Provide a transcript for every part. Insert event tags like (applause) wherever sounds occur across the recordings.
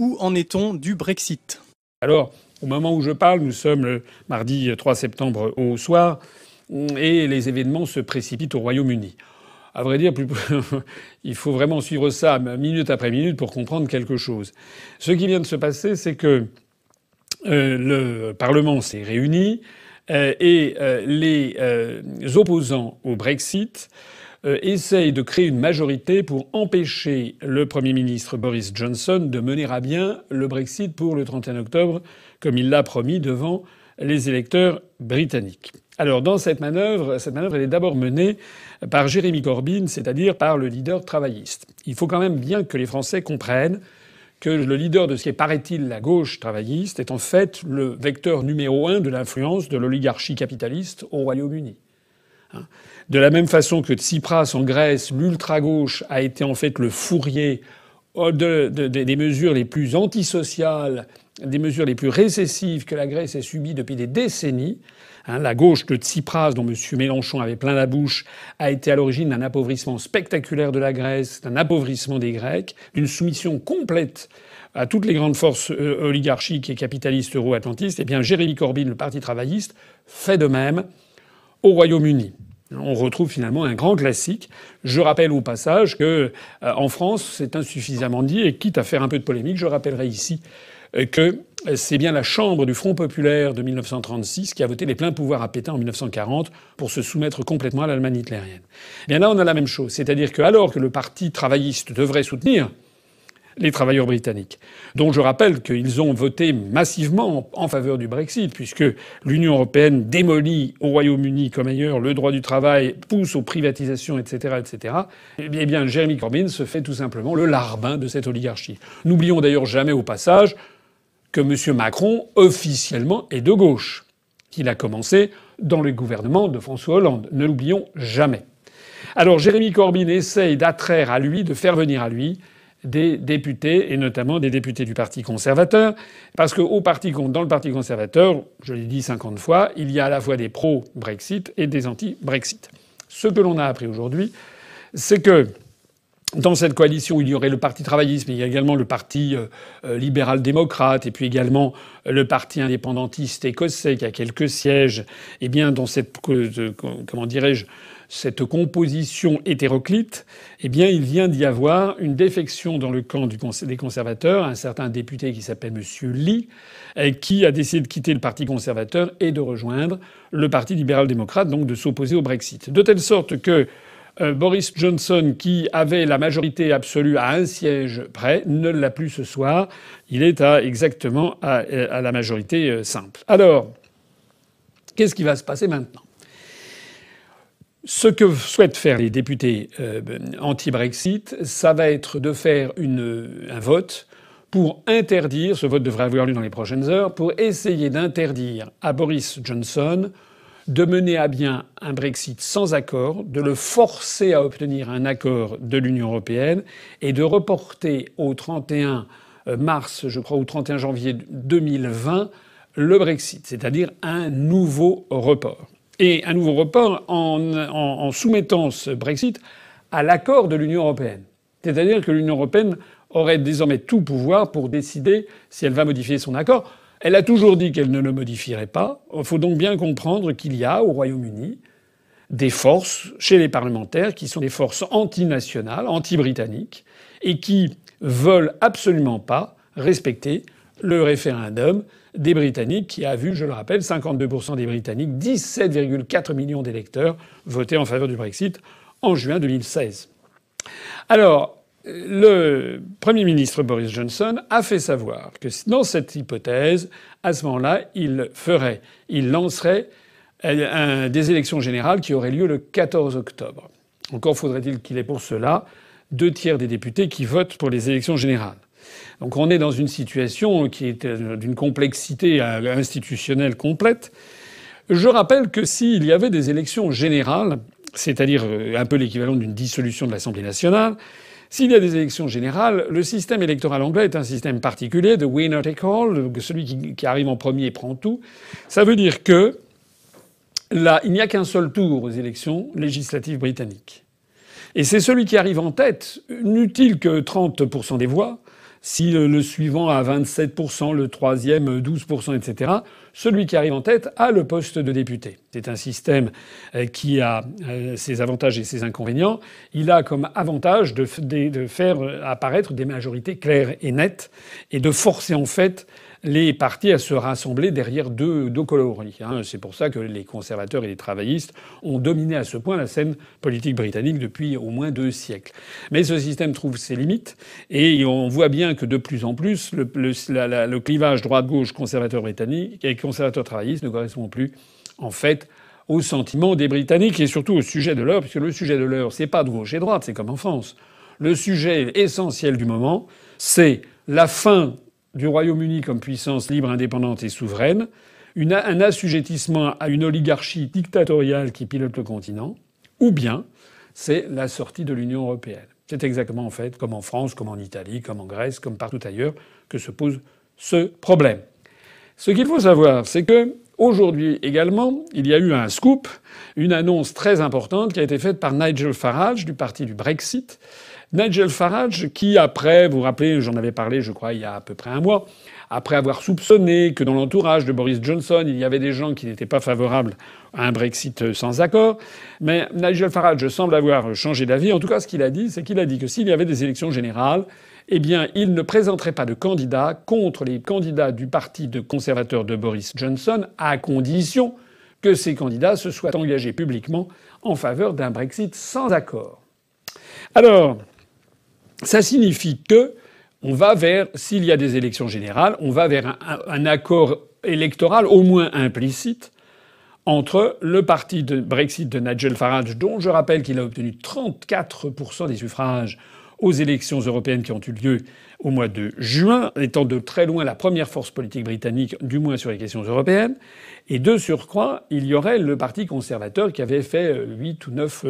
Où en est-on du Brexit Alors, au moment où je parle, nous sommes le mardi 3 septembre au soir, et les événements se précipitent au Royaume-Uni. À vrai dire, (laughs) il faut vraiment suivre ça minute après minute pour comprendre quelque chose. Ce qui vient de se passer, c'est que euh, le Parlement s'est réuni euh, et euh, les opposants au Brexit euh, essaye de créer une majorité pour empêcher le Premier ministre Boris Johnson de mener à bien le Brexit pour le 31 octobre, comme il l'a promis devant les électeurs britanniques. Alors dans cette manœuvre, cette manœuvre elle est d'abord menée par Jérémy Corbyn, c'est-à-dire par le leader travailliste. Il faut quand même bien que les Français comprennent que le leader de ce qui paraît-il, la gauche travailliste est en fait le vecteur numéro un de l'influence de l'oligarchie capitaliste au Royaume-Uni. Hein. De la même façon que Tsipras en Grèce, l'ultra-gauche a été en fait le fourrier euh, des mesures les plus antisociales, des mesures les plus récessives que la Grèce ait subies depuis des décennies. Hein, la gauche de Tsipras, dont M. Mélenchon avait plein la bouche, a été à l'origine d'un appauvrissement spectaculaire de la Grèce, d'un appauvrissement des Grecs, d'une soumission complète à toutes les grandes forces euh, oligarchiques et capitalistes euro-atlantistes. Eh bien, Jérémy Corbyn, le Parti travailliste, fait de même au Royaume-Uni. On retrouve finalement un grand classique. Je rappelle au passage que euh, en France, c'est insuffisamment dit et quitte à faire un peu de polémique, je rappellerai ici euh, que euh, c'est bien la Chambre du Front populaire de 1936 qui a voté les pleins pouvoirs à Pétain en 1940 pour se soumettre complètement à l'Allemagne hitlérienne. Et eh bien là, on a la même chose, c'est-à-dire que alors que le parti travailliste devrait soutenir les travailleurs britanniques, dont je rappelle qu'ils ont voté massivement en faveur du Brexit, puisque l'Union européenne démolit au Royaume-Uni comme ailleurs le droit du travail, pousse aux privatisations, etc., etc. Eh, eh bien, Jeremy Corbyn se fait tout simplement le larbin de cette oligarchie. N'oublions d'ailleurs jamais au passage que M. Macron officiellement est de gauche, qu'il a commencé dans le gouvernement de François Hollande. Ne l'oublions jamais. Alors Jérémy Corbyn essaye d'attraire à lui, de faire venir à lui des députés, et notamment des députés du Parti conservateur, parce que au parti, dans le Parti conservateur, je l'ai dit 50 fois, il y a à la fois des pro-Brexit et des anti-Brexit. Ce que l'on a appris aujourd'hui, c'est que dans cette coalition, il y aurait le Parti travailliste, mais il y a également le Parti euh, euh, libéral-démocrate, et puis également le Parti indépendantiste écossais, qui a quelques sièges. et eh bien, dans cette, euh, comment dirais-je, cette composition hétéroclite, eh bien, il vient d'y avoir une défection dans le camp des conservateurs, un certain député qui s'appelle M. Lee, euh, qui a décidé de quitter le Parti conservateur et de rejoindre le Parti libéral-démocrate, donc de s'opposer au Brexit. De telle sorte que euh, Boris Johnson, qui avait la majorité absolue à un siège près, ne l'a plus ce soir. Il est à exactement à, euh, la majorité simple. Alors, qu'est-ce qui va se passer maintenant ce que souhaitent faire les députés euh, anti-Brexit, ça va être de faire euh, un vote pour interdire, ce vote devrait avoir lieu dans les prochaines heures, pour essayer d'interdire à Boris Johnson de mener à bien un Brexit sans accord, de le forcer à obtenir un accord de l'Union européenne et de reporter au 31 euh, mars, je crois, au 31 janvier 2020, le Brexit, c'est-à-dire un nouveau report et un nouveau report en, en soumettant ce Brexit à l'accord de l'Union européenne. C'est-à-dire que l'Union européenne aurait désormais tout pouvoir pour décider si elle va modifier son accord. Elle a toujours dit qu'elle ne le modifierait pas. Il faut donc bien comprendre qu'il y a au Royaume-Uni des forces chez les parlementaires qui sont des forces antinationales, anti-britanniques, et qui veulent absolument pas respecter le référendum des Britanniques, qui a vu, je le rappelle, 52% des Britanniques, 17,4 millions d'électeurs voter en faveur du Brexit en juin 2016. Alors, euh, le Premier ministre Boris Johnson a fait savoir que dans cette hypothèse, à ce moment-là, il ferait, il lancerait euh, des élections générales qui auraient lieu le 14 octobre. Encore faudrait-il qu'il ait pour cela deux tiers des députés qui votent pour les élections générales. Donc on est dans une situation qui est euh, d'une complexité euh, institutionnelle complète. Je rappelle que s'il y avait des élections générales, c'est-à-dire euh, un peu l'équivalent d'une dissolution de l'Assemblée nationale, s'il y a des élections générales, le système électoral anglais est un système particulier de winner take all, celui qui arrive en premier prend tout. Ça veut dire que là, il n'y a qu'un seul tour aux élections législatives britanniques. Et c'est celui qui arrive en tête, n'utile que 30% des voix, si le suivant a 27%, le troisième 12%, euh, etc., celui qui arrive en tête a le poste de député. C'est un système euh, qui a euh, ses avantages et ses inconvénients. Il a comme avantage de, faire apparaître des majorités claires et nettes et de forcer en fait les partis à se rassembler derrière deux, deux coloris. Hein. C'est pour ça que les conservateurs et les travaillistes ont dominé à ce point la scène politique britannique depuis au moins deux siècles. Mais ce système trouve ses limites et on voit bien que de plus en plus, le, le, le clivage droite-gauche conservateur britannique et conservateur travailliste ne correspond plus en fait au sentiment des Britanniques et surtout au sujet de l'heure, puisque le sujet de l'heure, c'est pas de gauche et droite, c'est comme en France. Le sujet essentiel du moment, c'est la fin du Royaume-Uni comme puissance libre, indépendante et souveraine, un assujettissement à une oligarchie dictatoriale qui pilote le continent, ou bien c'est la sortie de l'Union européenne. C'est exactement en fait comme en France, comme en Italie, comme en Grèce, comme partout ailleurs que se pose ce problème. Ce qu'il faut savoir, c'est que aujourd'hui également, il y a eu un scoop, une annonce très importante qui a été faite par Nigel Farage du parti du Brexit, Nigel Farage, qui après, vous vous rappelez, j'en avais parlé, je crois, il y a à peu près un mois, après avoir soupçonné que dans l'entourage de Boris Johnson, il y avait des gens qui n'étaient pas favorables à un Brexit euh, sans accord. Mais Nigel Farage semble avoir changé d'avis. En tout cas, ce qu'il a dit, c'est qu'il a dit que s'il y avait des élections générales, eh bien, il ne présenterait pas de candidats contre les candidats du parti de conservateur de Boris Johnson, à condition que ces candidats se soient engagés publiquement en faveur d'un Brexit sans accord. Alors, ça signifie que va vers, s'il y a des élections générales, on va vers un, accord électoral au moins implicite entre le parti de Brexit de Nigel Farage, dont je rappelle qu'il a obtenu 34% des suffrages aux élections européennes qui ont eu lieu au mois de juin, étant de très loin la première force politique britannique, du moins sur les questions européennes. Et de surcroît, il y aurait le Parti conservateur qui avait fait 8 euh, ou 9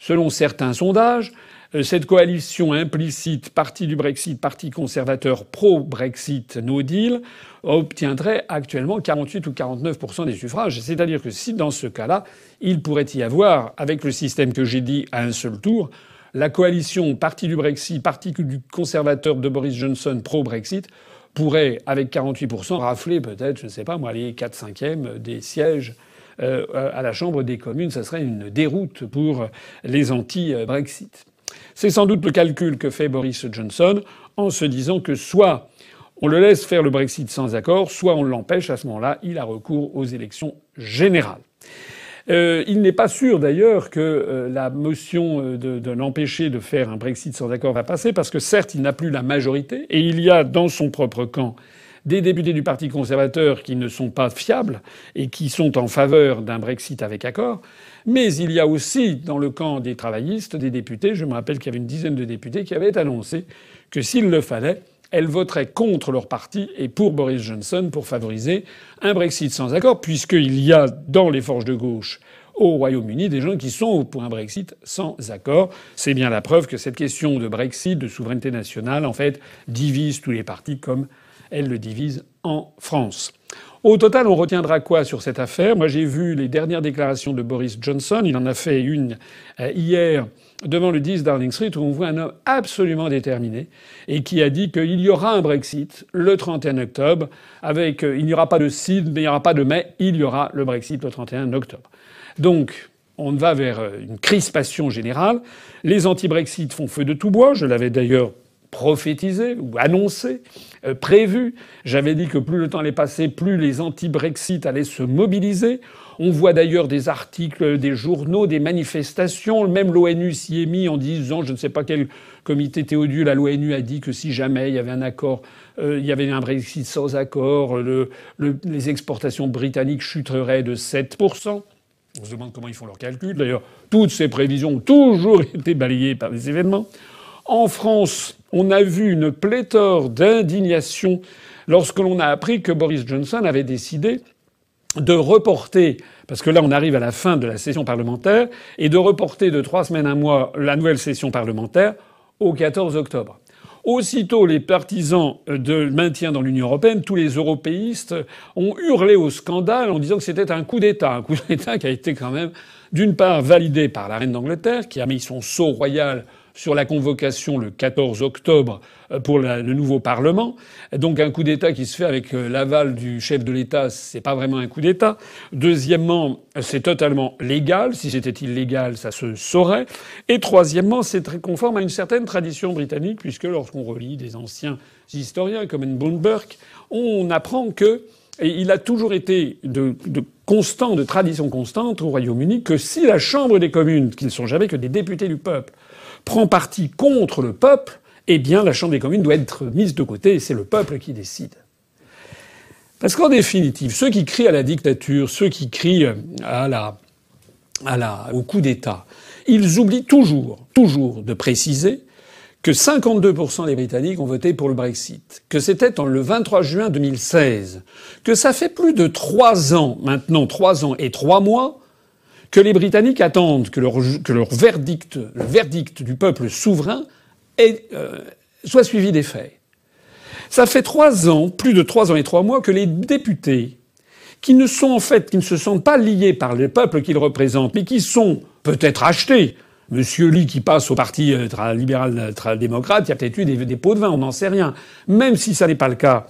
Selon certains sondages, euh, cette coalition implicite, parti du Brexit, parti conservateur pro-Brexit, no deal, obtiendrait actuellement 48 ou 49 des suffrages. C'est-à-dire que si dans ce cas-là, il pourrait y avoir, avec le système que j'ai dit à un seul tour, la coalition parti du Brexit, parti du conservateur de Boris Johnson pro-Brexit, pourrait, avec 48%, rafler peut-être, je ne sais pas moi, les 4 5e des sièges euh, à la Chambre des communes. Ça serait une déroute pour les anti-Brexit. C'est sans doute le calcul que fait Boris Johnson en se disant que soit on le laisse faire le Brexit sans accord, soit on l'empêche. À ce moment-là, il a recours aux élections générales. Euh, il n'est pas sûr d'ailleurs que euh, la motion euh, de l'empêcher de faire un Brexit sans accord va passer, parce que certes, il n'a plus la majorité, et il y a dans son propre camp des députés du Parti conservateur qui ne sont pas fiables et qui sont en faveur d'un Brexit avec accord. Mais il y a aussi dans le camp des travaillistes des députés, je me rappelle qu'il y avait une dizaine de députés qui avaient annoncé que s'il le fallait, elles voteraient contre leur parti et pour Boris Johnson pour favoriser un Brexit sans accord, puisqu'il y a dans les forges de gauche au Royaume-Uni des gens qui sont pour un Brexit sans accord. C'est bien la preuve que cette question de Brexit, de souveraineté nationale, en fait, divise tous les partis comme elle le divise en France. Au total, on retiendra quoi sur cette affaire Moi, j'ai vu les dernières déclarations de Boris Johnson. Il en a fait une euh, hier devant le 10 Downing Street où on voit un homme absolument déterminé et qui a dit qu'il y aura un Brexit le 31 octobre avec euh, il n'y aura pas de CID, mais il n'y aura pas de mai, il y aura le Brexit le 31 octobre. Donc on va vers euh, une crispation générale. Les anti-Brexit font feu de tout bois. Je l'avais d'ailleurs prophétisé ou annoncé, euh, prévu. J'avais dit que plus le temps allait passer, plus les anti-Brexit allaient se mobiliser. On voit d'ailleurs des articles, des journaux, des manifestations. Même l'ONU s'y est mis en disant, je ne sais pas quel comité théodule à l'ONU a dit que si jamais il y avait un accord, euh, il y avait un Brexit sans accord, les exportations britanniques chuteraient de 7%. On se demande comment ils font leurs calculs. D'ailleurs, toutes ces prévisions ont toujours (laughs) été balayées par les événements. En France, on a vu une pléthore d'indignation lorsque l'on a appris que Boris Johnson avait décidé de reporter, parce que là on arrive à la fin de la session parlementaire, et de reporter de trois semaines à un mois la nouvelle session parlementaire au 14 octobre. Aussitôt les partisans de maintien dans l'Union européenne, tous les européistes ont hurlé au scandale en disant que c'était un coup d'État, un coup d'État qui a été quand même d'une part validé par la reine d'Angleterre, qui a mis son sceau royal sur la convocation le 14 octobre euh, pour le nouveau Parlement. Donc un coup d'État qui se fait avec euh, l'aval du chef de l'État, c'est pas vraiment un coup d'État. Deuxièmement, c'est totalement légal. Si c'était illégal, ça se saurait. Et troisièmement, c'est très conforme à une certaine tradition britannique, puisque lorsqu'on relit des anciens historiens comme Edmund Burke, on apprend que il a toujours été de, de, constant, de tradition constante au Royaume-Uni, que si la Chambre des communes, qui ne sont jamais que des députés du peuple, prend parti contre le peuple, eh bien la Chambre des communes doit être mise de côté et c'est le peuple qui décide. Parce qu'en définitive, ceux qui crient à la dictature, ceux qui crient euh, à la, au coup d'État, ils oublient toujours, toujours de préciser que 52% des Britanniques ont voté pour le Brexit, que c'était le 23 juin 2016, que ça fait plus de trois ans maintenant, trois ans et trois mois que les Britanniques attendent que leur, verdict, le verdict du peuple souverain, euh, soit suivi des faits. Ça fait trois ans, plus de trois ans et trois mois, que les députés, qui ne sont en fait, qui ne se sentent pas liés par le peuple qu'ils représentent, mais qui sont peut-être achetés Monsieur Lee qui passe au parti euh, libéral euh, démocrate, il y a peut-être eu des, pots de vin, on n'en sait rien. Même si ça n'est pas le cas,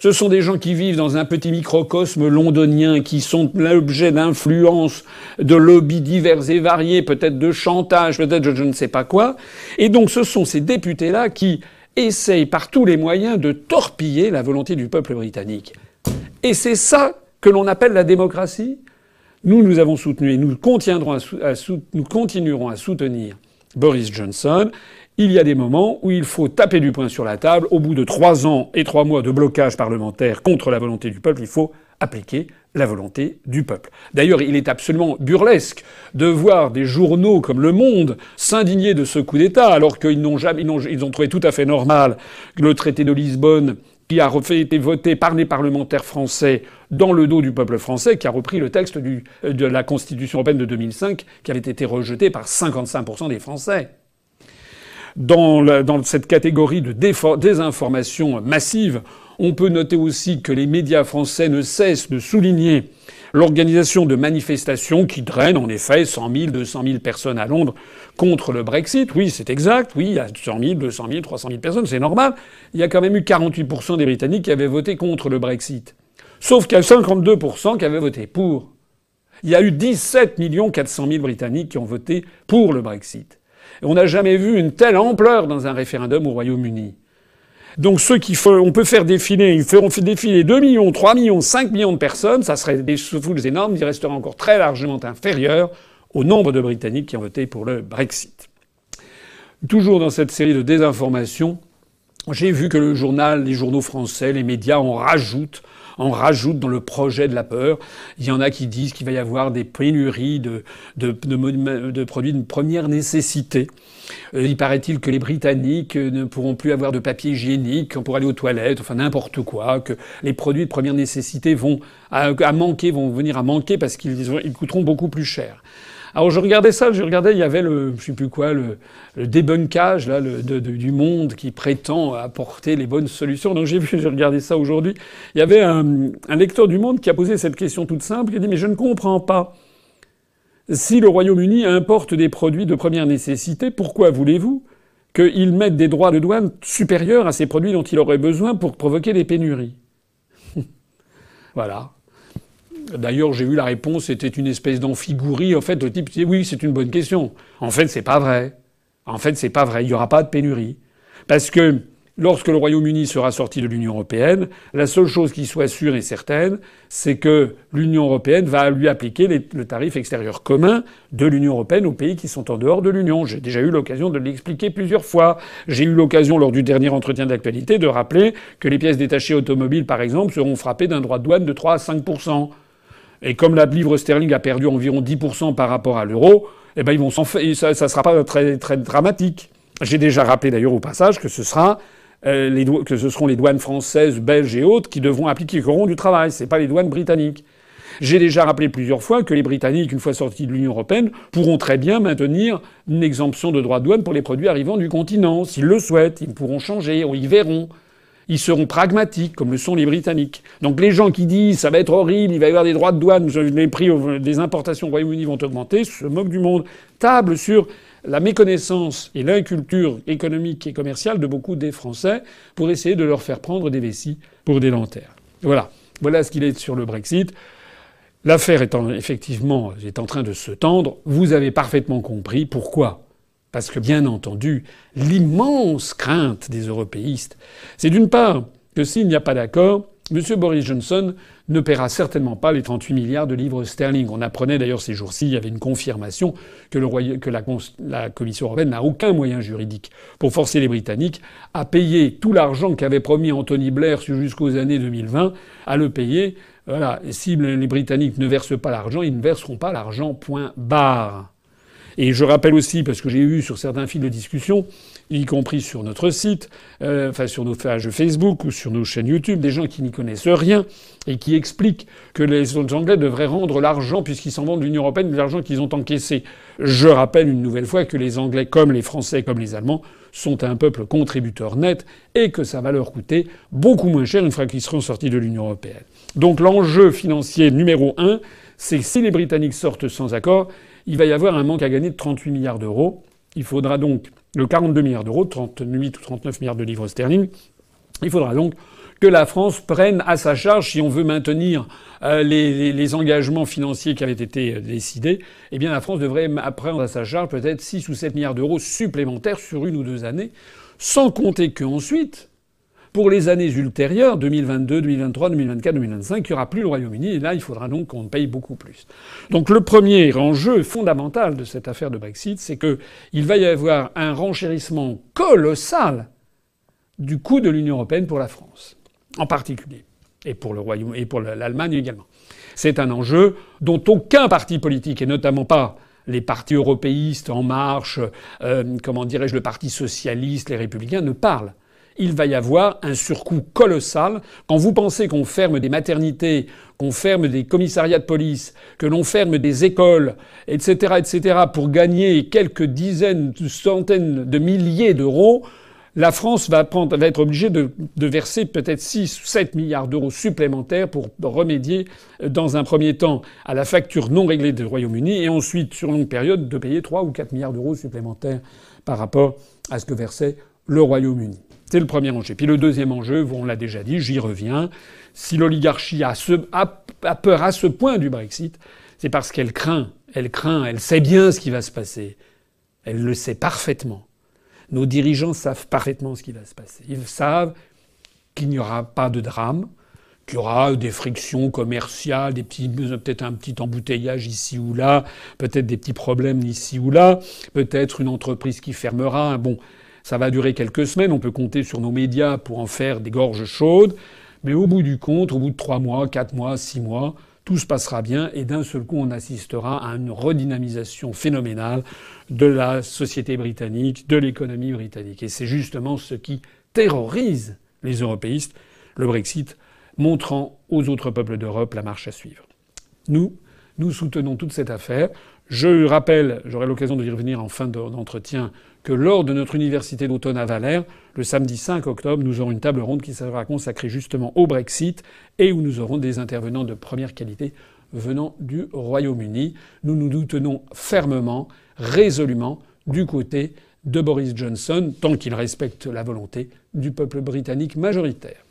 ce sont des gens qui vivent dans un petit microcosme londonien, qui sont l'objet d'influences, de lobbies divers et variés, peut-être de chantage, peut-être je, je ne sais pas quoi. Et donc ce sont ces députés-là qui essayent par tous les moyens de torpiller la volonté du peuple britannique. Et c'est ça que l'on appelle la démocratie nous, nous avons soutenu et nous, continuerons à soutenir Boris Johnson. Il y a des moments où il faut taper du poing sur la table. Au bout de trois ans et trois mois de blocage parlementaire contre la volonté du peuple, il faut appliquer la volonté du peuple. D'ailleurs, il est absolument burlesque de voir des journaux comme Le Monde s'indigner de ce coup d'État, alors qu'ils n'ont jamais, ils ont... ont trouvé tout à fait normal que le traité de Lisbonne a été voté par les parlementaires français dans le dos du peuple français, qui a repris le texte euh, de la Constitution européenne de 2005, qui avait été rejeté par 55% des Français. dans, cette catégorie de désinformation massive, on peut noter aussi que les médias français ne cessent de souligner l'organisation de manifestations qui drainent en effet 100 000, 200 000 personnes à Londres contre le Brexit. Oui, c'est exact. Oui, il y a 100 000, 200 000, 300 000 personnes, c'est normal. Il y a quand même eu 48 des Britanniques qui avaient voté contre le Brexit. Sauf qu'il y a 52 qui avaient voté pour. Il y a eu 17 400 000 Britanniques qui ont voté pour le Brexit. Et on n'a jamais vu une telle ampleur dans un référendum au Royaume-Uni. Donc ceux qui font, on peut faire défiler, ils feront défiler 2 millions, 3 millions, 5 millions de personnes, ça serait des foules énormes, ils restera encore très largement inférieur au nombre de Britanniques qui ont voté pour le Brexit. Toujours dans cette série de désinformations, j'ai vu que le journal, les journaux français, les médias en rajoutent en rajoute dans le projet de la peur. Il y en a qui disent qu'il va y avoir des pénuries de, de, produits de première nécessité. Euh, il paraît-il que les Britanniques euh, ne pourront plus avoir de papier hygiénique pour aller aux toilettes, enfin n'importe quoi, que les produits de première nécessité vont à, manquer, vont venir à manquer parce qu'ils coûteront beaucoup plus cher. Alors je regardais ça, je regardais, il y avait le, je sais plus quoi, le, le débunkage là, du monde qui prétend apporter les bonnes solutions. Donc j'ai vu, j'ai regardé ça aujourd'hui. Il y avait un, un lecteur du Monde qui a posé cette question toute simple. qui a dit mais je ne comprends pas. Si le Royaume-Uni importe des produits de première nécessité, pourquoi voulez-vous qu'il mette des droits de douane supérieurs à ces produits dont il aurait besoin pour provoquer des pénuries (laughs) Voilà. D'ailleurs, j'ai vu la réponse, c'était une espèce d'amphigourie. En fait, le type disait oui, c'est une bonne question. En fait, c'est pas vrai. En fait, c'est pas vrai. Il n'y aura pas de pénurie. Parce que lorsque le Royaume-Uni sera sorti de l'Union européenne, la seule chose qui soit sûre et certaine, c'est que l'Union européenne va lui appliquer le tarif extérieur commun de l'Union européenne aux pays qui sont en dehors de l'Union. J'ai déjà eu l'occasion de l'expliquer plusieurs fois. J'ai eu l'occasion lors du dernier entretien d'actualité de rappeler que les pièces détachées automobiles, par exemple, seront frappées d'un droit de douane de 3 à 5 et comme la livre sterling a perdu environ 10% par rapport à l'euro, eh ben ils vont Ça, ne sera pas très, très dramatique. J'ai déjà rappelé d'ailleurs au passage que ce sera euh, que ce seront les douanes françaises, belges et autres qui devront appliquer, qui auront du travail. C'est pas les douanes britanniques. J'ai déjà rappelé plusieurs fois que les Britanniques, une fois sortis de l'Union européenne, pourront très bien maintenir une exemption de droits de douane pour les produits arrivant du continent. S'ils le souhaitent, ils pourront changer, ils verront. Ils seront pragmatiques, comme le sont les Britanniques. Donc les gens qui disent ça va être horrible, il va y avoir des droits de douane, les prix des importations au Royaume-Uni vont augmenter, se moquent du monde. Table sur la méconnaissance et l'inculture économique et commerciale de beaucoup des Français pour essayer de leur faire prendre des vessies pour des lanternes. Voilà. Voilà ce qu'il est sur le Brexit. L'affaire est effectivement est en train de se tendre, vous avez parfaitement compris pourquoi. Parce que bien entendu, l'immense crainte des européistes, c'est d'une part que s'il n'y a pas d'accord, M. Boris Johnson ne paiera certainement pas les 38 milliards de livres sterling. On apprenait d'ailleurs ces jours-ci, il y avait une confirmation que, la, Commission européenne n'a aucun moyen juridique pour forcer les Britanniques à payer tout l'argent qu'avait promis Anthony Blair jusqu'aux années 2020, à le payer. Voilà. si les Britanniques ne versent pas l'argent, ils ne verseront pas l'argent, point barre. Et je rappelle aussi, parce que j'ai eu sur certains fils de discussion, y compris sur notre site, euh, enfin sur nos pages Facebook ou sur nos chaînes YouTube, des gens qui n'y connaissent rien et qui expliquent que les Anglais devraient rendre l'argent puisqu'ils s'en vendent de l'Union européenne, de l'argent qu'ils ont encaissé. Je rappelle une nouvelle fois que les Anglais, comme les Français, comme les Allemands, sont un peuple contributeur net et que ça va leur coûter beaucoup moins cher une fois qu'ils seront sortis de l'Union européenne. Donc l'enjeu financier numéro un, c'est que si les Britanniques sortent sans accord, il va y avoir un manque à gagner de 38 milliards d'euros. Il faudra donc de 42 milliards d'euros, 38 ou 39 milliards de livres sterling. Il faudra donc que la France prenne à sa charge, si on veut maintenir euh, les, engagements financiers qui avaient été euh, décidés, eh bien la France devrait prendre à sa charge peut-être 6 ou 7 milliards d'euros supplémentaires sur une ou deux années, sans compter qu'ensuite, pour les années ultérieures, 2022, 2023, 2024, 2025, il n'y aura plus le Royaume-Uni et là, il faudra donc qu'on paye beaucoup plus. Donc le premier enjeu fondamental de cette affaire de Brexit, c'est qu'il va y avoir un renchérissement colossal du coût de l'Union européenne pour la France, en particulier, et pour le Royaume et pour l'Allemagne également. C'est un enjeu dont aucun parti politique, et notamment pas les partis européistes En Marche, euh, comment dirais-je, le Parti socialiste, les Républicains, ne parlent il va y avoir un surcoût colossal. Quand vous pensez qu'on ferme des maternités, qu'on ferme des commissariats de police, que l'on ferme des écoles, etc., etc., pour gagner quelques dizaines, centaines de milliers d'euros, la France va, être obligée de, de verser peut-être 6 ou 7 milliards d'euros supplémentaires pour remédier euh, dans un premier temps à la facture non réglée du Royaume-Uni et ensuite, sur longue période, de payer 3 ou 4 milliards d'euros supplémentaires par rapport à ce que versait le Royaume-Uni. C'est le premier enjeu. Puis le deuxième enjeu, on l'a déjà dit, j'y reviens, si l'oligarchie a, a peur à ce point du Brexit, c'est parce qu'elle craint, elle craint, elle sait bien ce qui va se passer. Elle le sait parfaitement. Nos dirigeants savent parfaitement ce qui va se passer. Ils savent qu'il n'y aura pas de drame, qu'il y aura des frictions commerciales, des petits, peut-être un petit embouteillage ici ou là, peut-être des petits problèmes ici ou là, peut-être une entreprise qui fermera. Bon, ça va durer quelques semaines, on peut compter sur nos médias pour en faire des gorges chaudes, mais au bout du compte, au bout de trois mois, quatre mois, six mois, tout se passera bien et d'un seul coup on assistera à une redynamisation phénoménale de la société britannique, de l'économie britannique. Et c'est justement ce qui terrorise les européistes, le Brexit, montrant aux autres peuples d'Europe la marche à suivre. Nous, nous soutenons toute cette affaire. Je rappelle, j'aurai l'occasion de revenir en fin d'entretien, que lors de notre université d'automne à Valère, le samedi 5 octobre, nous aurons une table ronde qui sera consacrée justement au Brexit et où nous aurons des intervenants de première qualité venant du Royaume-Uni. Nous nous tenons fermement, résolument du côté de Boris Johnson, tant qu'il respecte la volonté du peuple britannique majoritaire.